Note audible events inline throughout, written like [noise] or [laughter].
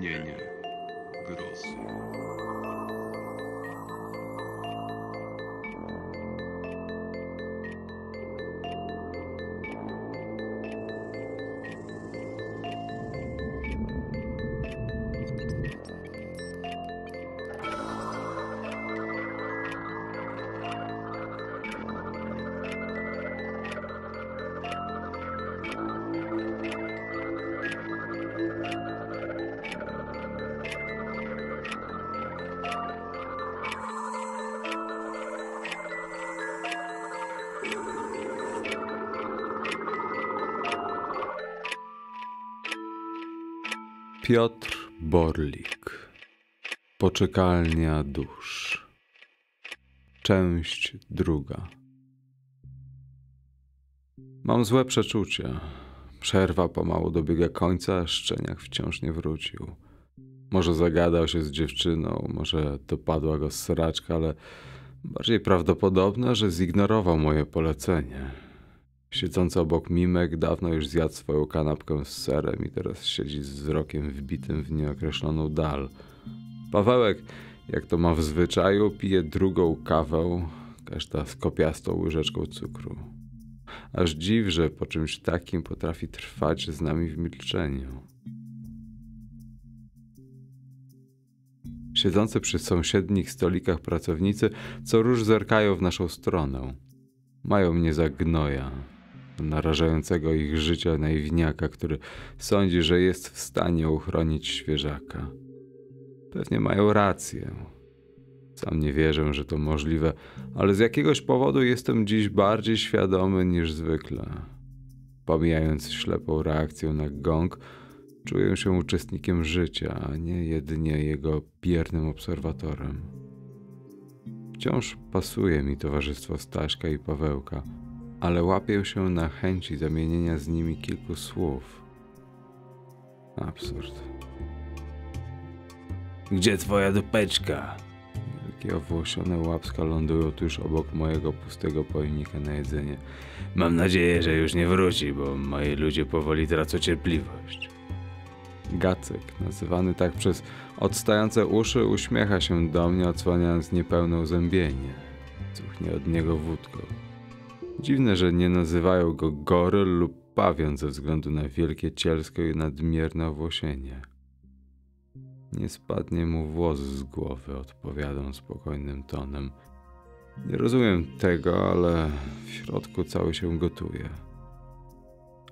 объединения. Piotr Borlik Poczekalnia dusz Część druga Mam złe przeczucia. Przerwa pomału dobiega końca, a szczeniak wciąż nie wrócił. Może zagadał się z dziewczyną, może dopadła go sraczka, ale bardziej prawdopodobne, że zignorował moje polecenie. Siedzący obok Mimek dawno już zjadł swoją kanapkę z serem i teraz siedzi z wzrokiem wbitym w nieokreśloną dal. Pawełek, jak to ma w zwyczaju, pije drugą kawę, każda z kopiastą łyżeczką cukru. Aż dziw, że po czymś takim potrafi trwać z nami w milczeniu. Siedzący przy sąsiednich stolikach pracownicy co róż zerkają w naszą stronę. Mają mnie za gnoja narażającego ich życia naiwniaka, który sądzi, że jest w stanie uchronić świeżaka. Pewnie mają rację. Sam nie wierzę, że to możliwe, ale z jakiegoś powodu jestem dziś bardziej świadomy niż zwykle. Pomijając ślepą reakcję na gong, czuję się uczestnikiem życia, a nie jedynie jego biernym obserwatorem. Wciąż pasuje mi towarzystwo Staśka i Pawełka – ale łapię się na chęci zamienienia z nimi kilku słów. Absurd. Gdzie twoja dupeczka? Wielkie owłosione łapska lądują tuż obok mojego pustego pojemnika na jedzenie. Mam nadzieję, że już nie wróci, bo moi ludzie powoli tracą cierpliwość. Gacek, nazywany tak przez odstające uszy, uśmiecha się do mnie, odsłaniając niepełne uzębienie. Cuchnie od niego wódką. Dziwne, że nie nazywają go goryl lub pawion ze względu na wielkie cielsko i nadmierne owłosienie. Nie spadnie mu włos z głowy, odpowiadam spokojnym tonem. Nie rozumiem tego, ale w środku cały się gotuje.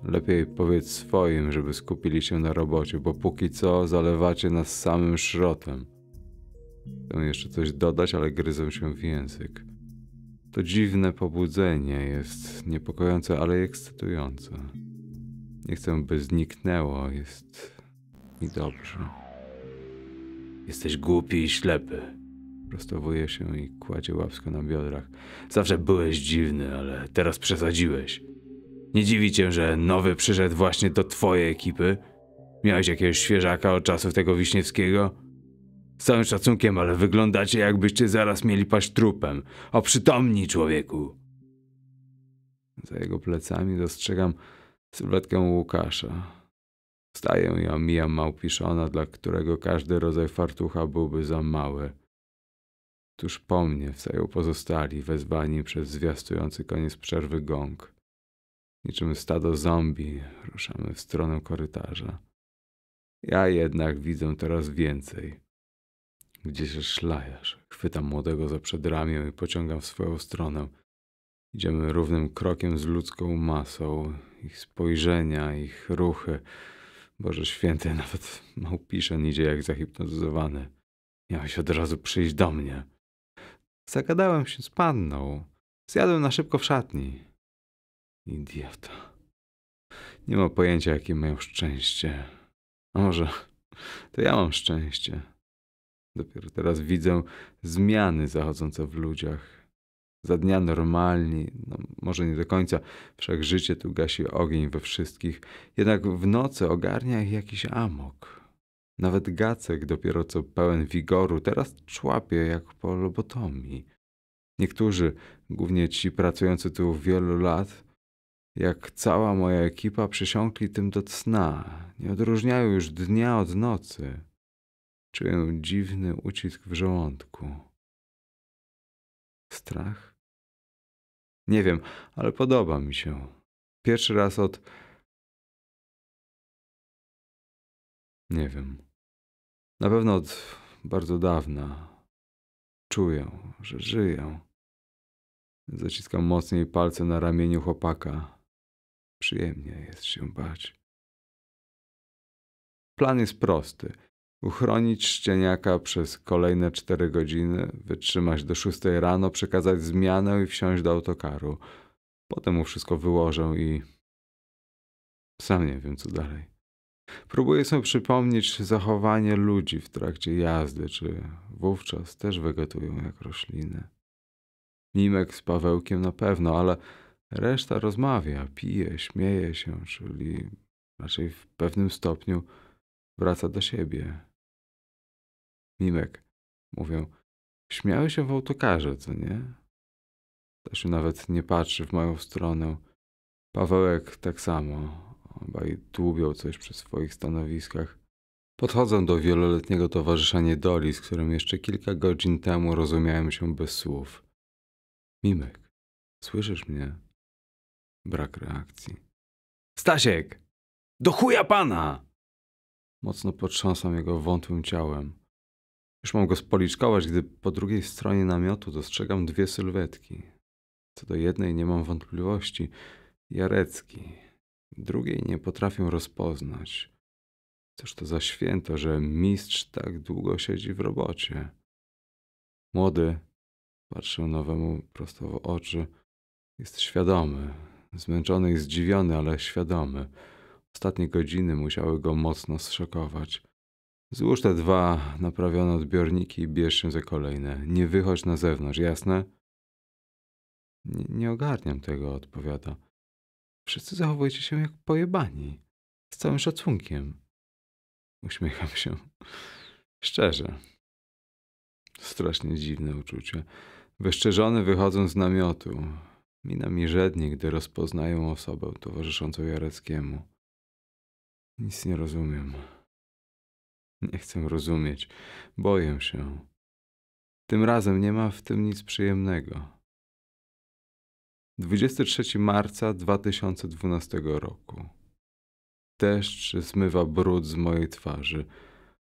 Lepiej powiedz swoim, żeby skupili się na robocie, bo póki co zalewacie nas samym szrotem. Chcę jeszcze coś dodać, ale gryzę się w język. To dziwne pobudzenie jest niepokojące, ale ekscytujące. Nie chcę, by zniknęło, jest mi dobrze. Jesteś głupi i ślepy. Prostowuje się i kładzie łapsko na biodrach. Zawsze byłeś dziwny, ale teraz przesadziłeś. Nie dziwi cię, że nowy przyszedł właśnie do twojej ekipy? Miałeś jakiegoś świeżaka od czasów tego Wiśniewskiego? Z całym szacunkiem, ale wyglądacie jakbyście zaraz mieli paść trupem. O człowieku! Za jego plecami dostrzegam sylwetkę Łukasza. Wstaję i omijam małpiszona, dla którego każdy rodzaj fartucha byłby za mały. Tuż po mnie wstają pozostali, wezwani przez zwiastujący koniec przerwy gong. Niczym stado zombie ruszamy w stronę korytarza. Ja jednak widzę teraz więcej. Gdzie się szlajasz? Chwytam młodego za przedramię i pociągam w swoją stronę. Idziemy równym krokiem z ludzką masą. Ich spojrzenia, ich ruchy. Boże święty, [laughs] nawet małpiszan idzie jak zahipnotyzowany. Miałeś od razu przyjść do mnie. Zagadałem się z panną. Zjadłem na szybko w szatni. Idiota. Nie ma pojęcia, jakie mają szczęście. A może to ja mam szczęście. Dopiero teraz widzę zmiany zachodzące w ludziach. Za dnia normalni, no może nie do końca, wszak życie tu gasi ogień we wszystkich, jednak w nocy ogarnia ich jakiś amok. Nawet Gacek, dopiero co pełen wigoru, teraz człapie jak po lobotomii. Niektórzy, głównie ci pracujący tu wielu lat, jak cała moja ekipa, przysiąkli tym do cna. Nie odróżniają już dnia od nocy. Czuję dziwny ucisk w żołądku. Strach? Nie wiem, ale podoba mi się. Pierwszy raz od. Nie wiem. Na pewno od bardzo dawna czuję, że żyję. Zaciskam mocniej palce na ramieniu chłopaka. Przyjemnie jest się bać. Plan jest prosty uchronić szczeniaka przez kolejne cztery godziny, wytrzymać do szóstej rano, przekazać zmianę i wsiąść do autokaru. Potem mu wszystko wyłożę i... Sam nie wiem, co dalej. Próbuję sobie przypomnieć zachowanie ludzi w trakcie jazdy, czy wówczas też wegetują jak rośliny. Mimek z Pawełkiem na pewno, ale reszta rozmawia, pije, śmieje się, czyli raczej w pewnym stopniu wraca do siebie. Mimek. Mówią, śmiały się w autokarze, co nie? się nawet nie patrzy w moją stronę. Pawełek tak samo. Obaj dłubią coś przy swoich stanowiskach. Podchodzę do wieloletniego towarzysza Niedoli, z którym jeszcze kilka godzin temu rozumiałem się bez słów. Mimek, słyszysz mnie? Brak reakcji. Stasiek! Do chuja pana! Mocno potrząsam jego wątłym ciałem. Już mam go spoliczkować, gdy po drugiej stronie namiotu dostrzegam dwie sylwetki. Co do jednej nie mam wątpliwości. Jarecki. Drugiej nie potrafię rozpoznać. Cóż to za święto, że mistrz tak długo siedzi w robocie. Młody, patrzę nowemu prosto w oczy, jest świadomy. Zmęczony i zdziwiony, ale świadomy. Ostatnie godziny musiały go mocno zszokować. Złóż te dwa naprawione odbiorniki i bierz się za kolejne. Nie wychodź na zewnątrz, jasne? Nie, nie ogarniam tego, odpowiada. Wszyscy zachowujecie się jak pojebani. Z całym szacunkiem. Uśmiecham się. Szczerze. Strasznie dziwne uczucie. Wyszczerzony wychodzą z namiotu. Mina mi żednie, gdy rozpoznają osobę towarzyszącą Jareckiemu. Nic nie rozumiem. Nie chcę rozumieć. Boję się. Tym razem nie ma w tym nic przyjemnego. 23 marca 2012 roku. Deszcz zmywa brud z mojej twarzy.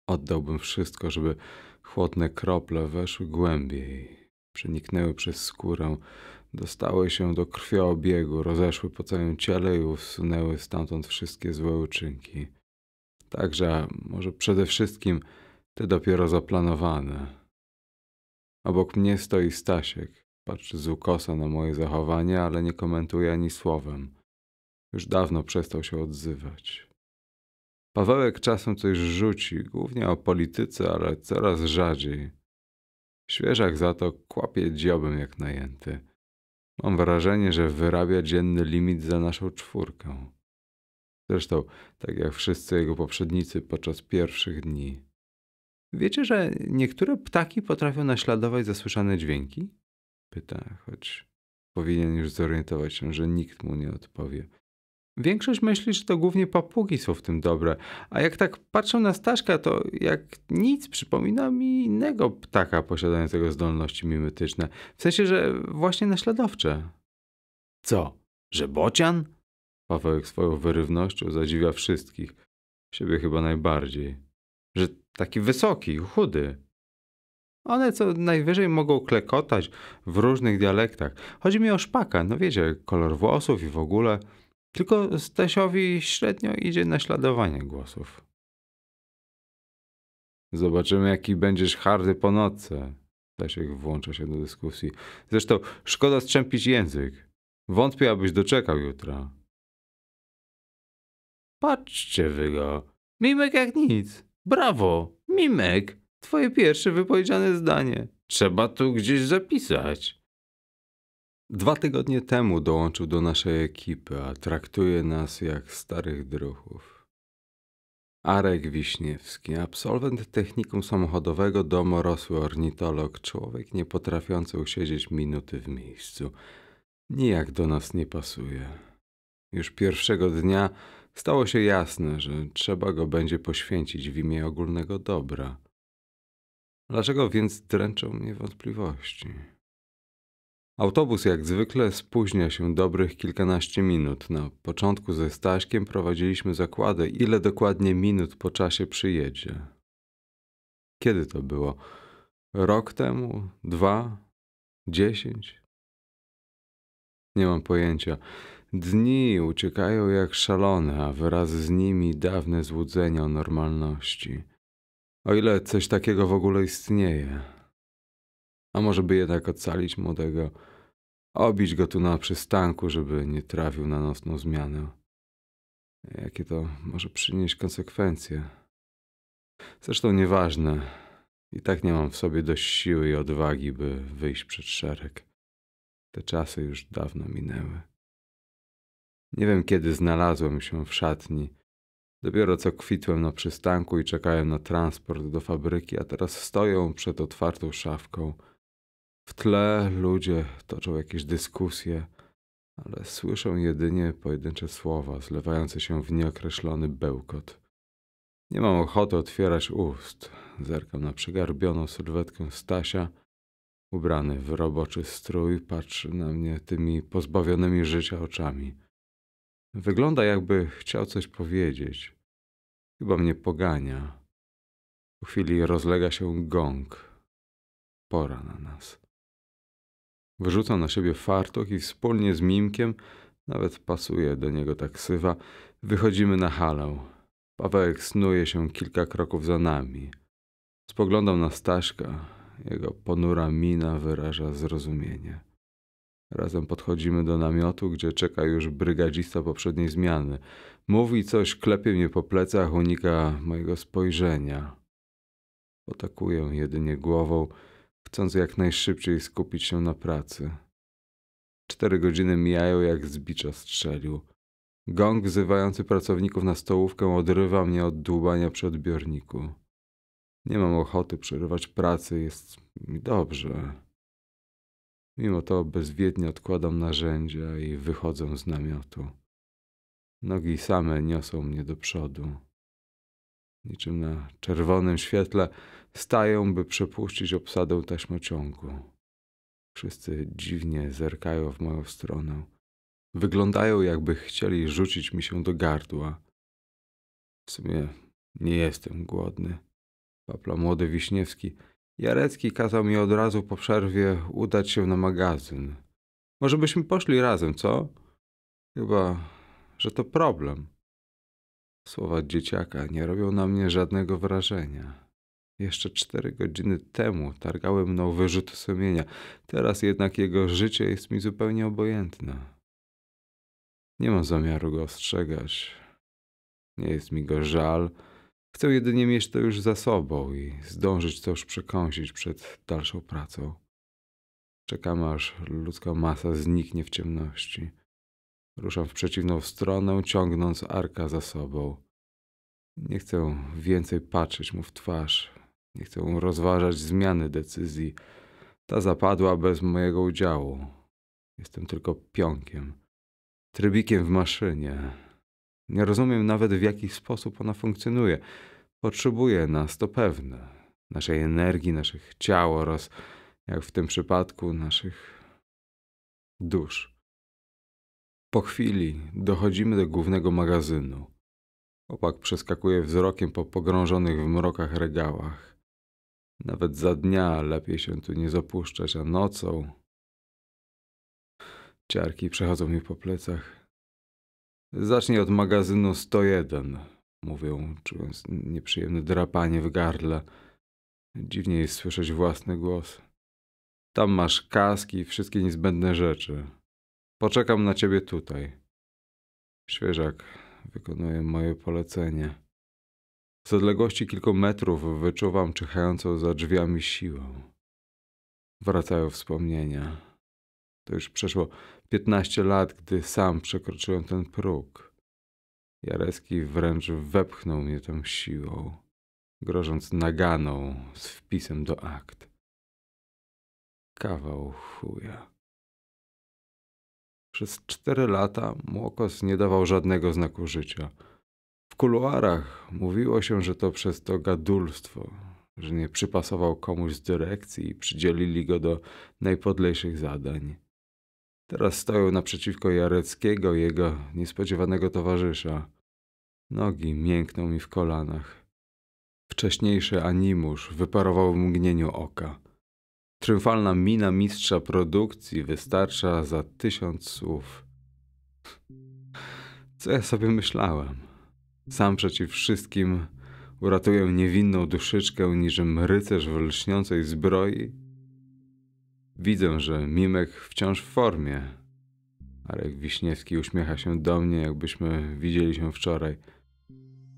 Oddałbym wszystko, żeby chłodne krople weszły głębiej, przeniknęły przez skórę, dostały się do krwioobiegu, rozeszły po całym ciele i usunęły stamtąd wszystkie złe uczynki. Także może przede wszystkim te dopiero zaplanowane. Obok mnie stoi Stasiek. Patrzy z ukosa na moje zachowanie, ale nie komentuje ani słowem. Już dawno przestał się odzywać. Pawełek czasem coś rzuci, głównie o polityce, ale coraz rzadziej. Świeżak za to kłapie dziobem jak najęty. Mam wrażenie, że wyrabia dzienny limit za naszą czwórkę. Zresztą, tak jak wszyscy jego poprzednicy podczas pierwszych dni. Wiecie, że niektóre ptaki potrafią naśladować zasłyszane dźwięki? Pyta, choć powinien już zorientować się, że nikt mu nie odpowie. Większość myśli, że to głównie papugi są w tym dobre, a jak tak patrzę na Staszka, to jak nic przypomina mi innego ptaka posiadającego zdolności mimetyczne. W sensie, że właśnie naśladowcze. Co, że bocian? Pawełek swoją wyrywnością zadziwia wszystkich, siebie chyba najbardziej. Że taki wysoki, chudy. One co najwyżej mogą klekotać w różnych dialektach. Chodzi mi o szpaka, no wiecie, kolor włosów i w ogóle. Tylko Stasiowi średnio idzie naśladowanie głosów. Zobaczymy, jaki będziesz hardy po nocy. Stasiek włącza się do dyskusji. Zresztą szkoda strzępić język. Wątpię, abyś doczekał jutra. Patrzcie wy go. Mimek jak nic. Brawo, Mimek. Twoje pierwsze wypowiedziane zdanie. Trzeba tu gdzieś zapisać. Dwa tygodnie temu dołączył do naszej ekipy, a traktuje nas jak starych druhów. Arek Wiśniewski, absolwent technikum samochodowego, domorosły ornitolog, człowiek nie potrafiący usiedzieć minuty w miejscu. Nijak do nas nie pasuje. Już pierwszego dnia Stało się jasne, że trzeba go będzie poświęcić w imię ogólnego dobra. Dlaczego więc dręczą mnie wątpliwości? Autobus jak zwykle spóźnia się dobrych kilkanaście minut. Na początku ze Staśkiem prowadziliśmy zakłady, ile dokładnie minut po czasie przyjedzie. Kiedy to było? Rok temu? Dwa? Dziesięć? Nie mam pojęcia. Dni uciekają jak szalone, a wraz z nimi dawne złudzenia o normalności. O ile coś takiego w ogóle istnieje. A może by jednak ocalić młodego, obić go tu na przystanku, żeby nie trafił na nocną zmianę. Jakie to może przynieść konsekwencje? Zresztą nieważne. I tak nie mam w sobie dość siły i odwagi, by wyjść przed szereg. Te czasy już dawno minęły. Nie wiem, kiedy znalazłem się w szatni. Dopiero co kwitłem na przystanku i czekałem na transport do fabryki, a teraz stoję przed otwartą szafką. W tle ludzie toczą jakieś dyskusje, ale słyszę jedynie pojedyncze słowa, zlewające się w nieokreślony bełkot. Nie mam ochoty otwierać ust. Zerkam na przygarbioną sylwetkę Stasia, ubrany w roboczy strój, patrzy na mnie tymi pozbawionymi życia oczami. Wygląda, jakby chciał coś powiedzieć. Chyba mnie pogania. Po chwili rozlega się gong. Pora na nas. Wyrzucam na siebie fartuch i wspólnie z Mimkiem, nawet pasuje do niego taksywa, wychodzimy na halę. Pawełek snuje się kilka kroków za nami. Spoglądam na Staśka. Jego ponura mina wyraża zrozumienie. Razem podchodzimy do namiotu, gdzie czeka już brygadzista poprzedniej zmiany. Mówi coś, klepie mnie po plecach, unika mojego spojrzenia. Potakuję jedynie głową, chcąc jak najszybciej skupić się na pracy. Cztery godziny mijają, jak zbicza strzelił. Gong wzywający pracowników na stołówkę odrywa mnie od dłubania przy odbiorniku. Nie mam ochoty przerywać pracy, jest mi dobrze. Mimo to bezwiednie odkładam narzędzia i wychodzę z namiotu. Nogi same niosą mnie do przodu. Niczym na czerwonym świetle stają, by przepuścić obsadę taśmociągu. Wszyscy dziwnie zerkają w moją stronę. Wyglądają, jakby chcieli rzucić mi się do gardła. W sumie nie jestem głodny. Papla młody Wiśniewski Jarecki kazał mi od razu po przerwie udać się na magazyn. Może byśmy poszli razem, co? Chyba, że to problem. Słowa dzieciaka nie robią na mnie żadnego wrażenia. Jeszcze cztery godziny temu targały mną wyrzut sumienia, teraz jednak jego życie jest mi zupełnie obojętne. Nie mam zamiaru go ostrzegać. Nie jest mi go żal. Chcę jedynie mieć to już za sobą i zdążyć coś przekąsić przed dalszą pracą. Czekam aż ludzka masa zniknie w ciemności. Ruszam w przeciwną stronę, ciągnąc arka za sobą. Nie chcę więcej patrzeć mu w twarz. Nie chcę rozważać zmiany decyzji. Ta zapadła bez mojego udziału. Jestem tylko pionkiem, trybikiem w maszynie, nie rozumiem nawet, w jaki sposób ona funkcjonuje. Potrzebuje nas, to pewne, naszej energii, naszych ciał oraz, jak w tym przypadku, naszych dusz. Po chwili dochodzimy do głównego magazynu. Opak przeskakuje wzrokiem po pogrążonych w mrokach regałach. Nawet za dnia lepiej się tu nie zapuszczać, a nocą... Ciarki przechodzą mi po plecach. Zacznij od magazynu 101, mówią, czując nieprzyjemne drapanie w gardle. Dziwnie jest słyszeć własny głos. Tam masz kaski i wszystkie niezbędne rzeczy. Poczekam na ciebie tutaj. Świeżak wykonuje moje polecenie. Z odległości kilku metrów wyczuwam czyhającą za drzwiami siłę. Wracają wspomnienia. To już przeszło 15 lat, gdy sam przekroczyłem ten próg. Jarecki wręcz wepchnął mnie tą siłą, grożąc naganą z wpisem do akt. Kawał chuja. Przez cztery lata Młokos nie dawał żadnego znaku życia. W kuluarach mówiło się, że to przez to gadulstwo, że nie przypasował komuś z dyrekcji i przydzielili go do najpodlejszych zadań. Teraz stoją naprzeciwko Jareckiego, jego niespodziewanego towarzysza. Nogi miękną mi w kolanach. Wcześniejszy animusz wyparował w mgnieniu oka. Triumfalna mina mistrza produkcji wystarcza za tysiąc słów. Co ja sobie myślałem? Sam przeciw wszystkim uratuję niewinną duszyczkę niżym rycerz w lśniącej zbroi Widzę, że Mimek wciąż w formie. Arek Wiśniewski uśmiecha się do mnie, jakbyśmy widzieli się wczoraj.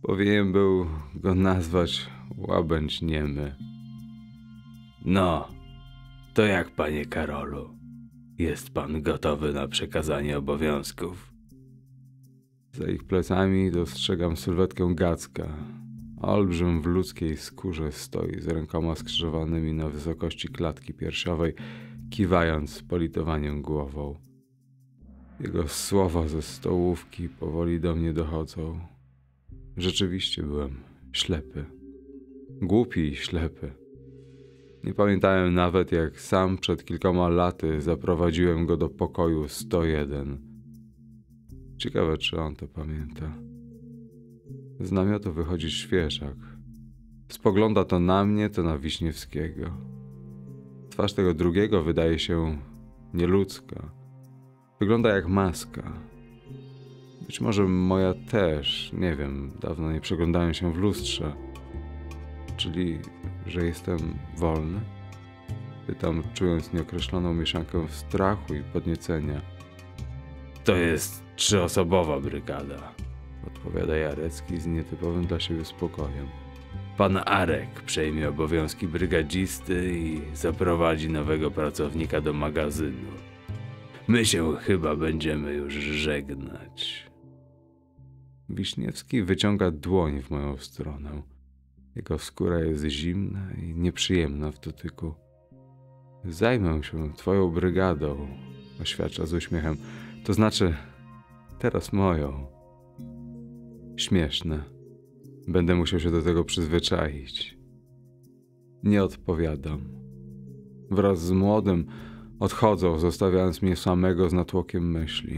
Powinien był go nazwać łabędź niemy. No, to jak panie Karolu? Jest pan gotowy na przekazanie obowiązków? Za ich plecami dostrzegam sylwetkę Gacka. Olbrzym w ludzkiej skórze stoi z rękoma skrzyżowanymi na wysokości klatki piersiowej kiwając politowaniem głową. Jego słowa ze stołówki powoli do mnie dochodzą. Rzeczywiście byłem ślepy. Głupi i ślepy. Nie pamiętałem nawet, jak sam przed kilkoma laty zaprowadziłem go do pokoju 101. Ciekawe, czy on to pamięta. Z namiotu wychodzi świeżak. Spogląda to na mnie, to na Wiśniewskiego. Twarz tego drugiego wydaje się nieludzka. Wygląda jak maska. Być może moja też, nie wiem, dawno nie przeglądałem się w lustrze. Czyli, że jestem wolny? Pytam, czując nieokreśloną mieszankę strachu i podniecenia. To jest trzyosobowa brygada, odpowiada Jarecki z nietypowym dla siebie spokojem. Pan Arek przejmie obowiązki brygadzisty i zaprowadzi nowego pracownika do magazynu. My się chyba będziemy już żegnać. Wiśniewski wyciąga dłoń w moją stronę. Jego skóra jest zimna i nieprzyjemna w dotyku. Zajmę się twoją brygadą, oświadcza z uśmiechem. To znaczy, teraz moją. Śmieszne. Będę musiał się do tego przyzwyczaić. Nie odpowiadam. Wraz z młodym odchodzą, zostawiając mnie samego z natłokiem myśli.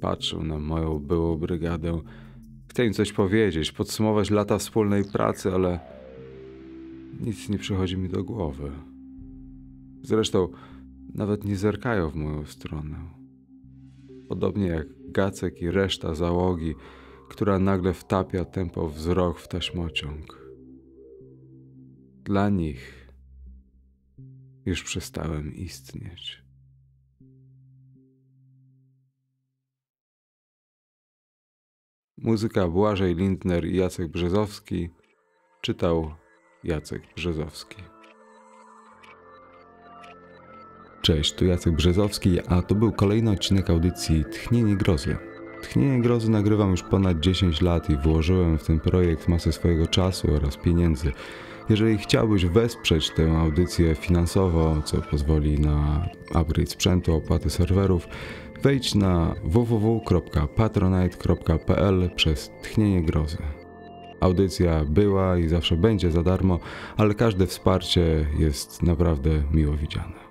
Patrzą na moją byłą brygadę. Chcę im coś powiedzieć, podsumować lata wspólnej pracy, ale nic nie przychodzi mi do głowy. Zresztą nawet nie zerkają w moją stronę. Podobnie jak Gacek i reszta załogi, która nagle wtapia tempo wzrok w taśmociąg. Dla nich już przestałem istnieć. Muzyka Błażej Lindner i Jacek Brzezowski czytał Jacek Brzezowski. Cześć, tu Jacek Brzezowski, a to był kolejny odcinek audycji Tchnienie Grozy. Tchnienie grozy nagrywam już ponad 10 lat i włożyłem w ten projekt masę swojego czasu oraz pieniędzy. Jeżeli chciałbyś wesprzeć tę audycję finansowo, co pozwoli na upgrade sprzętu, opłaty serwerów, wejdź na www.patronite.pl przez tchnienie grozy. Audycja była i zawsze będzie za darmo, ale każde wsparcie jest naprawdę miło widziane.